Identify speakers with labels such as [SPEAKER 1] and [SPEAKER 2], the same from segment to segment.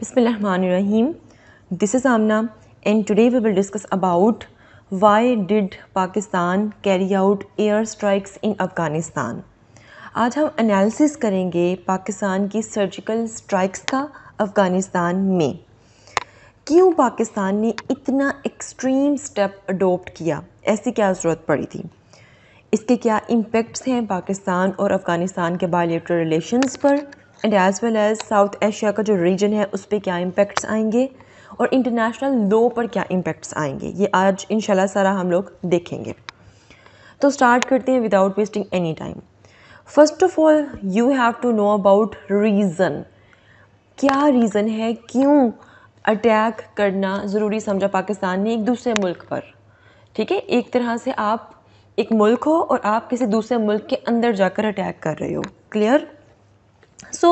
[SPEAKER 1] Bismillahirrahmanirrahim. This is Amna and today we will discuss about why did Pakistan carry out air strikes in Afghanistan आज हम analysis करेंगे पाकिस्तान की surgical strikes का अफ़गानिस्तान में क्यों पाकिस्तान ने इतना एक्सट्रीम स्टेप अडोप्ट किया ऐसी क्या ज़रूरत पड़ी थी इसके क्या इम्पेक्ट्स हैं पाकिस्तान और अफ़गानिस्तान के बायोलेटरल रिलेशंस पर and as well as South Asia का जो रीजन है उस पर क्या इम्पेक्ट्स आएंगे और इंटरनेशनल लॉ पर क्या इम्पेक्ट्स आएंगे ये आज इन सारा हम लोग देखेंगे तो स्टार्ट करते हैं without wasting any time first of all you have to know about reason क्या रीज़न है क्यों अटैक करना ज़रूरी समझा पाकिस्तान ने एक दूसरे मुल्क पर ठीक है एक तरह से आप एक मुल्क हो और आप किसी दूसरे मुल्क के अंदर जाकर अटैक कर रहे हो clear so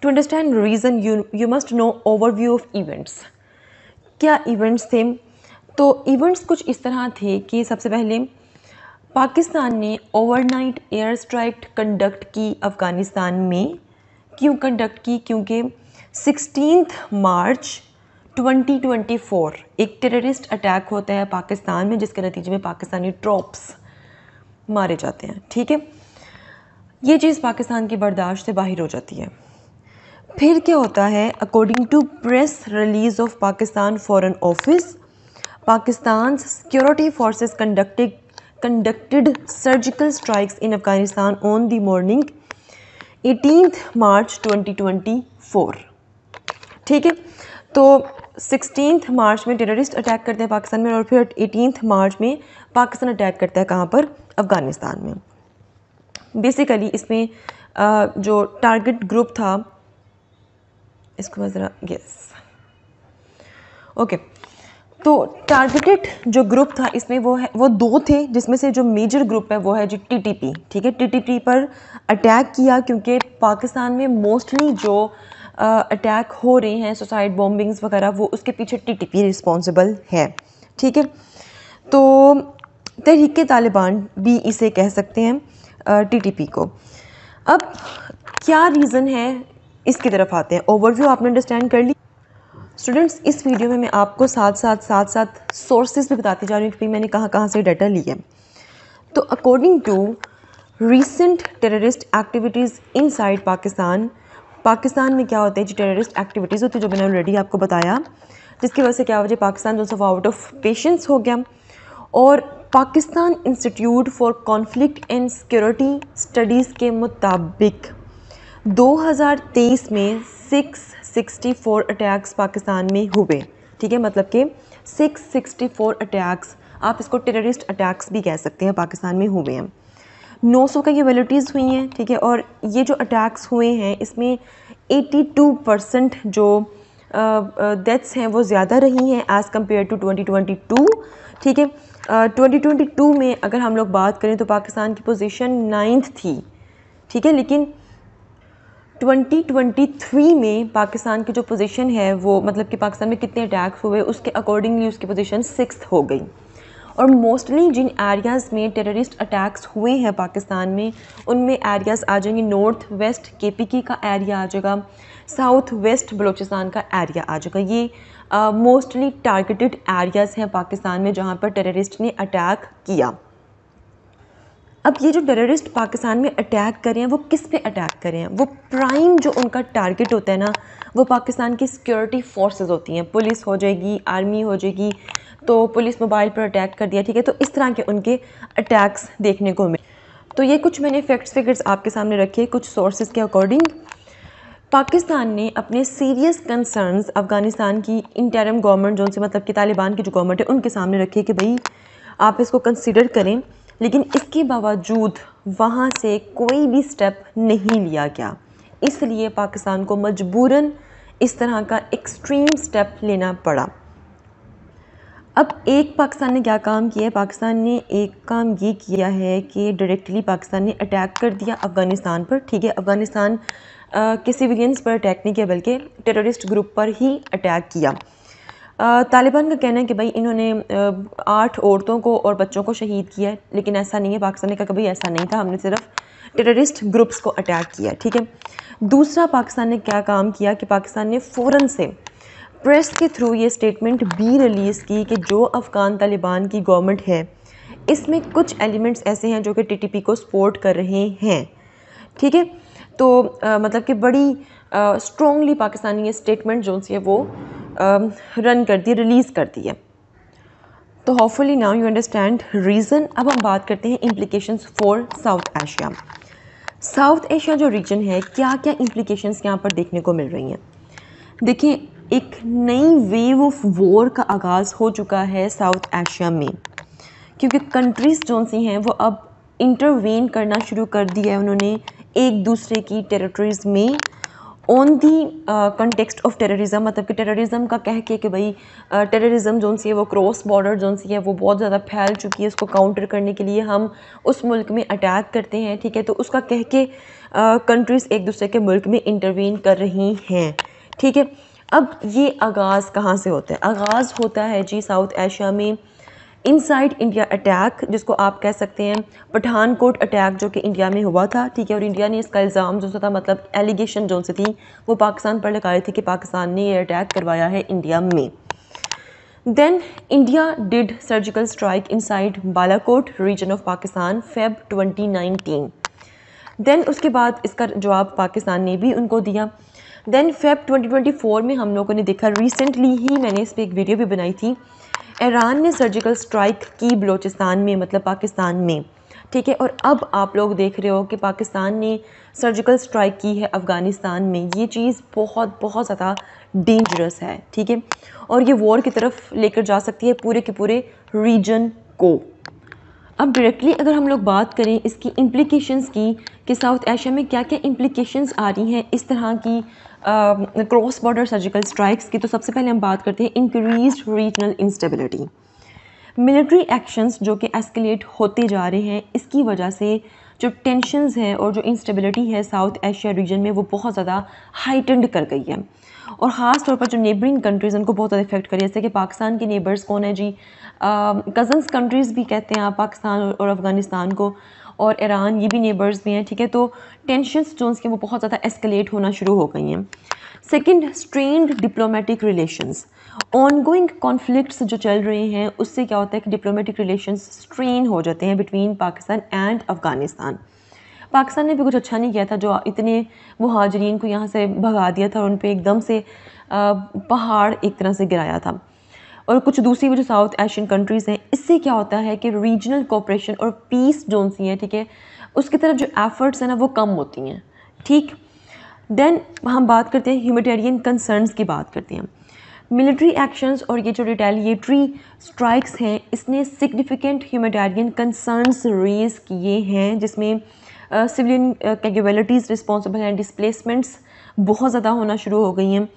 [SPEAKER 1] to understand you you you must know overview of events क्या इवेंट्स थे तो इवेंट्स कुछ इस तरह थे कि सबसे पहले पाकिस्तान ने ओवरनाइट एयर स्ट्राइक कंडक्ट की अफ़गानिस्तान में क्यों कंडक्ट की क्योंकि सिक्सटीन मार्च 2024 एक टेररिस्ट अटैक होता है पाकिस्तान में जिसके नतीजे में पाकिस्तानी ट्रॉप्स मारे जाते हैं ठीक है ये चीज़ पाकिस्तान की बर्दाश्त से बाहर हो जाती है फिर क्या होता है according to press release of Pakistan foreign office Pakistan security forces conducted surgical strikes in Afghanistan on on morning eighteen March 2024 ठीक है तो सिक्सटीन मार्च में टेररिस्ट अटैक करते हैं पाकिस्तान में और फिर एटीन मार्च में पाकिस्तान अटैक करता है कहाँ पर अफ़गानिस्तान में बेसिकली इसमें जो टारगेट ग्रुप था इसको मैं ज़रा यस ओके तो टारगेटेड जो ग्रुप था इसमें वो है वो दो थे जिसमें से जो मेजर ग्रुप है वो है जी टीटीपी ठीक है टीटीपी पर अटैक किया क्योंकि पाकिस्तान में मोस्टली जो अटैक हो रहे हैं सुसाइड बॉम्बिंग्स वगैरह वो उसके पीछे टीटीपी रिस्पॉन्सिबल है ठीक है तो तहरीक तालिबान भी इसे कह सकते हैं टीटीपी को अब क्या रीज़न है इसकी तरफ आते हैं ओवरव्यू आपने अंडरस्टैंड कर ली स्टूडेंट्स इस वीडियो में मैं आपको साथ साथ साथ साथ सोर्सेज भी बताती जा रही हूँ कि मैंने कहाँ कहाँ से डाटा लिया है तो according to recent terrorist activities inside Pakistan में क्या होते हैं जो टेररिस्ट एक्टिविटीज़ होती है जो मैंने ऑलरेडी आपको बताया जिसकी वजह से क्या वजह पाकिस्तान जो सफ़ा आउट ऑफ पेशेंस हो गया और Pakistan Institute for Conflict and Security Studies के मुताबिक 2023 में 664 अटैक्स पाकिस्तान में हुए ठीक है मतलब कि 664 अटैक्स आप इसको टेररिस्ट अटैक्स भी कह सकते हैं पाकिस्तान में हुए हैं 900 का ये वेलिटीज़ हुई हैं ठीक है और ये जो अटैक्स हुए हैं इसमें 82 परसेंट जो डेथ्स हैं वो ज़्यादा रही हैं एज़ कम्पेयर टू 2022 ठीक है ट्वेंटी ट्वेंटी टू में अगर हम लोग बात करें तो पाकिस्तान की पोजीशन नाइन्थ थी ठीक है लेकिन 2023 में पाकिस्तान की जो पोजीशन है वो मतलब कि पाकिस्तान में कितने अटैक्स हुए उसके अकॉर्डिंगली उसकी पोजीशन सिक्स हो गई और मोस्टली जिन एरियाज़ में टेररिस्ट अटैक्स हुए हैं पाकिस्तान में उनमें एरियाज़ आ जाएंगे नॉर्थ वेस्ट के पी का एरिया आ जाएगा साउथ वेस्ट बलूचिस्तान का एरिया आ जाएगा ये मोस्टली टारगेटेड एरियाज़ हैं पाकिस्तान में जहाँ पर टेररिस्ट ने अटैक किया अब ये जो टेररिस्ट पाकिस्तान में अटैक कर रहे हैं वो किस पे अटैक कर रहे हैं वो प्राइम जो उनका टारगेट होता है ना वो पाकिस्तान की सिक्योरिटी फोर्सेस होती हैं पुलिस हो जाएगी आर्मी हो जाएगी तो पुलिस मोबाइल पर अटैक कर दिया ठीक है तो इस तरह के उनके अटैक्स देखने को मिले तो ये कुछ मैंने फैक्ट्स फिगर्स आपके सामने रखे कुछ सोर्सेज के अकॉर्डिंग पाकिस्तान ने अपने सीरियस कंसर्न्स अफ़गानिस्तान की इंटरम गवर्नमेंट जो उनसे मतलब कि तालिबान की जो गवर्नमेंट है उनके सामने रखे कि भाई आप इसको कंसिडर करें लेकिन इसके बावजूद वहाँ से कोई भी स्टेप नहीं लिया गया इसलिए पाकिस्तान को मजबूरन इस तरह का एक्सट्रीम स्टेप लेना पड़ा अब एक पाकिस्तान ने क्या काम किया है पाकिस्तान ने एक काम ये किया है कि डायरेक्टली पाकिस्तान ने अटैक कर दिया अफ़गानिस्तान पर ठीक है अफ़गानिस्तान के सिविलियंस पर अटैक नहीं किया बल्कि टेररिस्ट ग्रुप पर ही अटैक किया तालिबान का कहना है कि भाई इन्होंने आठ औरतों को और बच्चों को शहीद किया है लेकिन ऐसा नहीं है पाकिस्तान ने कहा कभी ऐसा नहीं था हमने सिर्फ टेररिस्ट ग्रुप्स को अटैक किया ठीक है दूसरा पाकिस्तान ने क्या काम किया कि पाकिस्तान ने फ़ौर से प्रेस के थ्रू ये स्टेटमेंट भी रिलीज़ की कि जो अफ़गान तालिबान की गवर्नमेंट है इसमें कुछ एलिमेंट्स ऐसे हैं जो कि टीटीपी को सपोर्ट कर रहे हैं ठीक है तो आ, मतलब कि बड़ी स्ट्रॉन्गली पाकिस्तानी ये स्टेटमेंट जो है वो रन कर दी रिलीज़ कर दी है तो hopefully now you understand reason अब हम बात करते हैं implication for South Asia South Asia जो रीजन है क्या क्या इम्प्लीकेशन यहाँ पर देखने को मिल रही हैं देखिए एक नई वेव ऑफ वॉर का आगाज़ हो चुका है साउथ एशिया में क्योंकि कंट्रीज़ जो सी हैं वो अब इंटरवीन करना शुरू कर दिया है उन्होंने एक दूसरे की टेरिटरीज़ में on the context of terrorism मतलब कि टेररिज्म का कह के कि भाई टेररिज्म uh, जो सी है वो क्रॉस बॉर्डर जो सी है वो बहुत ज़्यादा फैल चुकी है उसको काउंटर करने के लिए हम उस मुल्क में अटैक करते हैं ठीक है तो उसका कह के कंट्रीज़ uh, एक दूसरे के मुल्क में इंटरवीन कर रही हैं ठीक है अब ये आगाज़ कहाँ से होता है आगाज़ होता है जी साउथ एशिया में इनसाइड इंडिया अटैक जिसको आप कह सकते हैं पठानकोट अटैक जो कि इंडिया में हुआ था ठीक है और इंडिया ने इसका इल्ज़ाम जो था मतलब एलिगेशन जो थी वो पाकिस्तान पर लगाए थी कि पाकिस्तान ने ये अटैक करवाया है इंडिया में then India did surgical strike inside Balakot region of Pakistan Feb 2019 then उसके बाद इसका जवाब पाकिस्तान ने भी उनको दिया देन फेब 2024 में हम लोगों ने देखा रिसेंटली ही मैंने इस पर एक वीडियो भी बनाई थी ईरान ने सर्जिकल स्ट्राइक की बलोचिस्तान में मतलब पाकिस्तान में ठीक है और अब आप लोग देख रहे हो कि पाकिस्तान ने सर्जिकल स्ट्राइक की है अफ़गानिस्तान में ये चीज़ बहुत बहुत ज़्यादा डेंजरस है ठीक है और ये वॉर की तरफ लेकर जा सकती है पूरे के पूरे रीजन को अब डायरेक्टली अगर हम लोग बात करें इसकी इम्प्लीकेशन की कि साउथ एशिया में क्या क्या इम्प्लिकेशंस आ रही हैं इस तरह की क्रॉस बॉर्डर सर्जिकल स्ट्राइक्स की तो सबसे पहले हम बात करते हैं increase regional instability military actions जो कि एस्केलेट होते जा रहे हैं इसकी वजह से जो टेंशनस हैं और जो इंस्टेबिलिटी है साउथ एशिया रीजन में वो बहुत ज़्यादा हाइटेंड कर गई है और ख़ास तौर पर जो नेबरिंग कंट्रीज़ उनको बहुत ज़्यादा इफेक्ट करी जैसे कि पाकिस्तान के नेबर्स कौन है जी कज़न्स कंट्रीज़ भी कहते हैं आप पाकिस्तान और अफ़गानिस्तान को और ईरान ये भी नेबर्स भी हैं ठीक है तो टेंशन जो उसके वो बहुत ज़्यादा एस्केलेट होना शुरू हो गई हैं second strained diplomatic relations ongoing conflicts जो चल रहे हैं उससे क्या होता है कि डिप्लोमेटिक रिलेशंस स्ट्रेन हो जाते हैं बिटवीन पाकिस्तान एंड अफ़गानिस्तान पाकिस्तान ने भी कुछ अच्छा नहीं किया था जो इतने महाजरीन को यहाँ से भगा दिया था और उन पर एकदम से पहाड़ एक तरह से गिराया था और कुछ दूसरी भी जो साउथ एशियन कंट्रीज़ हैं इससे क्या होता है कि रीजनल कोऑपरेशन और पीस जोन सी हैं ठीक है उसकी तरफ जो एफ़र्ट्स हैं ना वो कम होती हैं ठीक देन हम बात करते हैं ह्यूमटेरियन कंसर्नस की बात करते हैं मिलिट्री एक्शंस और ये जो रिटेलिएटरी स्ट्राइक्स हैं इसने सिग्निफिकेंट ह्यूमटेरियन कंसर्नस रेज किए हैं जिसमें सिविलियन कैपेबिलिटीज़ रिस्पॉन्सिबल हैं डिसप्लेसमेंट्स बहुत ज़्यादा होना शुरू हो गई हैं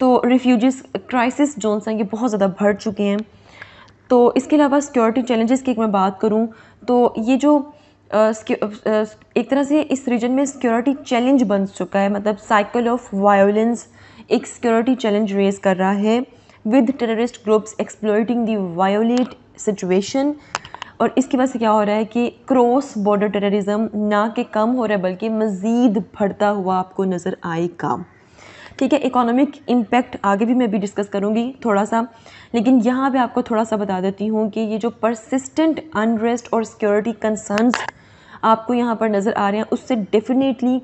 [SPEAKER 1] तो रिफ्यूजीज़ क्राइसिस जोनस हैं ये बहुत ज़्यादा बढ़ चुके हैं तो इसके अलावा सिक्योरिटी चैलेंजेस की एक मैं बात करूँ तो ये जो एक तरह से इस रीजन में सिक्योरिटी चैलेंज बन चुका है मतलब साइकिल ऑफ वायोलेंस एक सिक्योरिटी चैलेंज रेज कर रहा है with terrorist groups exploiting the violent situation और इसकी वजह से क्या हो रहा है कि क्रॉस बॉर्डर टेररिज्म ना कि कम हो रहा है बल्कि मज़ीद बढ़ता हुआ आपको नज़र आएगा ठीक है इकोनॉमिक इम्पैक्ट आगे भी मैं भी डिस्कस करूँगी थोड़ा सा लेकिन यहाँ पर आपको थोड़ा सा बता देती हूँ कि ये जो परसिस्टेंट अनरेस्ट और सिक्योरिटी कंसर्नस आपको यहाँ पर नज़र आ रहे हैं उससे डेफिनेटली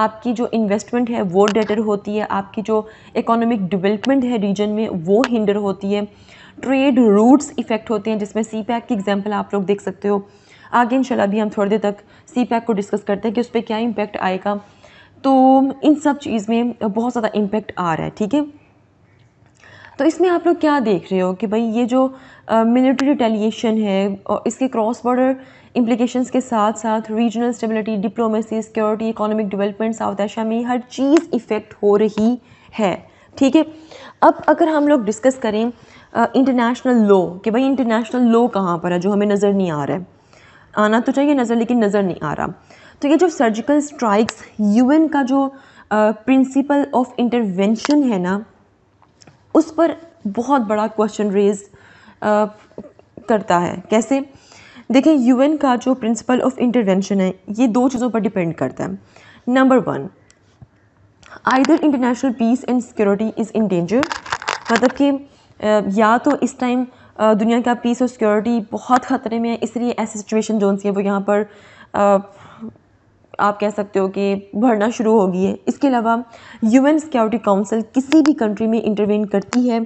[SPEAKER 1] आपकी जो इन्वेस्टमेंट है वो डेटर होती है आपकी जो इकोनॉमिक डेवलपमेंट है रीजन में वो हिंडर होती है ट्रेड रूट्स इफ़ेक्ट होते हैं जिसमें सी पैक की एग्जाम्पल आप लोग देख सकते हो आगे इंशाल्लाह भी हम थोड़ी देर तक सी पैक को डिस्कस करते हैं कि उस पर क्या इम्पैक्ट आएगा तो इन सब चीज़ में बहुत ज़्यादा इम्पेक्ट आ रहा है ठीक है तो इसमें आप लोग क्या देख रहे हो कि भाई ये जो मिलिट्री रिटेलिएशन है और इसके क्रॉस बॉर्डर इम्प्लीकेशन के साथ साथ regional stability diplomacy security economic development South Asia में हर चीज़ इफ़ेक्ट हो रही है ठीक है अब अगर हम लोग डिस्कस करें इंटरनेशनल लॉ कि भाई इंटरनेशनल लॉ कहाँ पर है जो हमें नज़र नहीं आ रहा है आना तो चाहिए नज़र लेकिन नज़र नहीं आ रहा तो ये जो सर्जिकल स्ट्राइक्स यूएन का जो प्रिंसिपल ऑफ इंटरवेंशन है ना उस पर बहुत बड़ा क्वेश्चन रेज करता है कैसे देखिए यूएन का जो प्रिंसिपल ऑफ इंटरवेंशन है ये दो चीज़ों पर डिपेंड करता है number one either international peace and security is in danger मतलब कि या तो इस टाइम दुनिया का पीस और सिक्योरिटी बहुत ख़तरे में है इसलिए ऐसे सिचुएशन जो है वो यहाँ पर आप कह सकते हो कि बढ़ना शुरू हो गई है इसके अलावा यूएन सिक्योरिटी काउंसिल किसी भी कंट्री में इंटरवेन करती है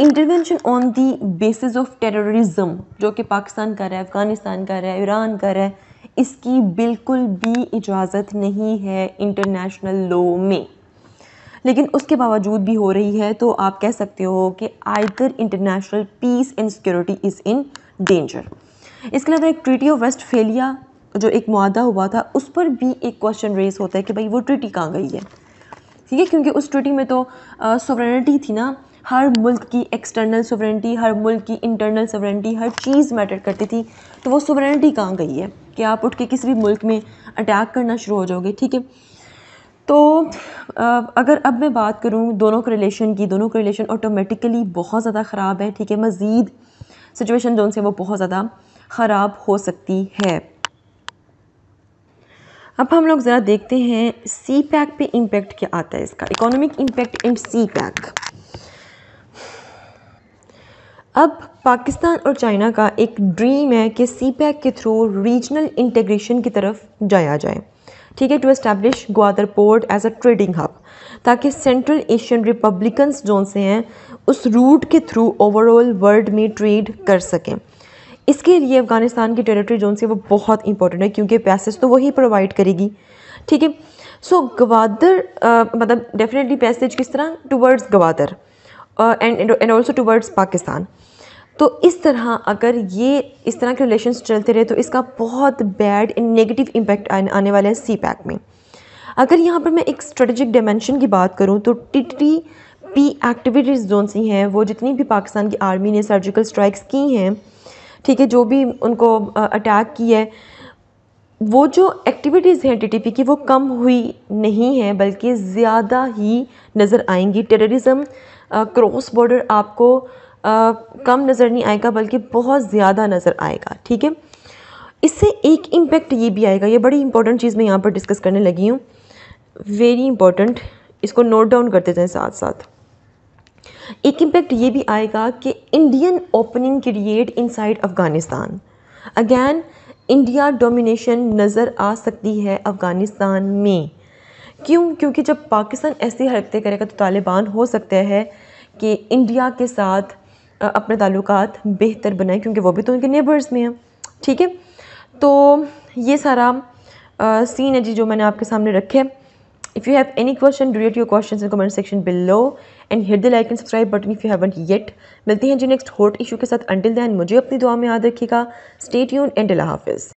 [SPEAKER 1] intervention on the basis of terrorism जो कि पाकिस्तान कर रहा है अफ़गानिस्तान कर रहा है ईरान कर रहा है इसकी बिल्कुल भी इजाज़त नहीं है इंटरनेशनल लॉ में लेकिन उसके बावजूद भी हो रही है तो आप कह सकते हो कि either international peace and security is in danger इसके अलावा एक ट्रीटी ऑफ वेस्ट फेलिया जो एक माहा हुआ था उस पर भी एक क्वेश्चन रेज होता है कि भाई वो ट्रिटी कहाँ गई है ठीक है क्योंकि उस ट्रिटी में तो सोवरेनिटी थी ना हर मुल्क की एक्सटर्नल सवरनिटी हर मुल्क की इंटरनल सवरनिटी हर चीज़ मैटर करती थी तो वो सोवरेनिटी कहाँ गई है कि आप उठ के किसी भी मुल्क में अटैक करना शुरू हो जाओगे ठीक है तो अगर अब मैं बात करूँ दोनों के रिलेशन की दोनों के रिलेशन ऑटोमेटिकली बहुत ज़्यादा ख़राब है ठीक है मज़ीद सिचुएशन जो उनसे वो बहुत ज़्यादा ख़राब हो सकती है अब हम लोग ज़रा देखते हैं सी पैक पर इम्पैक्ट क्या आता है इसका economic impact and CPEC अब पाकिस्तान और चाइना का एक ड्रीम है कि सी पैक के थ्रू रीजनल इंटेग्रेशन की तरफ जाया जाए ठीक है to establish Gwadar port as a trading hub ताकि सेंट्रल एशियन रिपब्लिकन्स जोन से हैं उस रूट के थ्रू ओवरऑल वर्ल्ड में ट्रेड कर सकें इसके लिए अफ़गानिस्तान की टेरिटरी जोन से वो बहुत इंपॉर्टेंट है क्योंकि पैसेज तो वही प्रोवाइड करेगी ठीक है सो गवादर मतलब डेफिनेटली पैसेज किस तरह towards Gwadar and and also towards Pakistan तो इस तरह अगर ये इस तरह के रिलेशन चलते रहे तो इसका बहुत बैड एंड नेगेटिव इम्पैक्ट आने वाला है सी पैक में अगर यहाँ पर मैं एक स्ट्रेटजिक डायमेंशन की बात करूँ तो टिटरी पी एक्टिविटीज़ जोन सी हैं वो जितनी भी पाकिस्तान की आर्मी ने सर्जिकल स्ट्राइक्स की हैं ठीक है जो भी उनको अटैक की है वो जो एक्टिविटीज़ हैं टीटीपी की वो कम हुई नहीं है बल्कि ज़्यादा ही नज़र आएंगी टेररिज्म क्रॉस बॉर्डर आपको आ, कम नज़र नहीं आएगा बल्कि बहुत ज़्यादा नज़र आएगा ठीक है इससे एक इम्पेक्ट ये भी आएगा ये बड़ी इंपॉर्टेंट चीज़ मैं यहाँ पर डिस्कस करने लगी हूँ वेरी इंपॉर्टेंट इसको नोट डाउन कर देते हैं साथ साथ एक इम्पैक्ट ये भी आएगा कि Indian opening create inside Afghanistan again India domination नज़र आ सकती है अफ़गानिस्तान में क्यों क्योंकि जब पाकिस्तान ऐसी हरकतें करेगा तो तालिबान हो सकता है कि इंडिया के साथ अपने ताल्लुक बेहतर बनाएं क्योंकि वो भी तो उनके नेबर्स में हैं ठीक है तो ये सारा आ, सीन है जी जो मैंने आपके सामने रखे If you have any question, do write your questions in the comment section below and hit the like and subscribe button if you haven't yet. Milti hain ji next hot issue ke sath. Until then, mujhe apni dua mein yaad rakhiyega. Stay tuned and half Hafiz.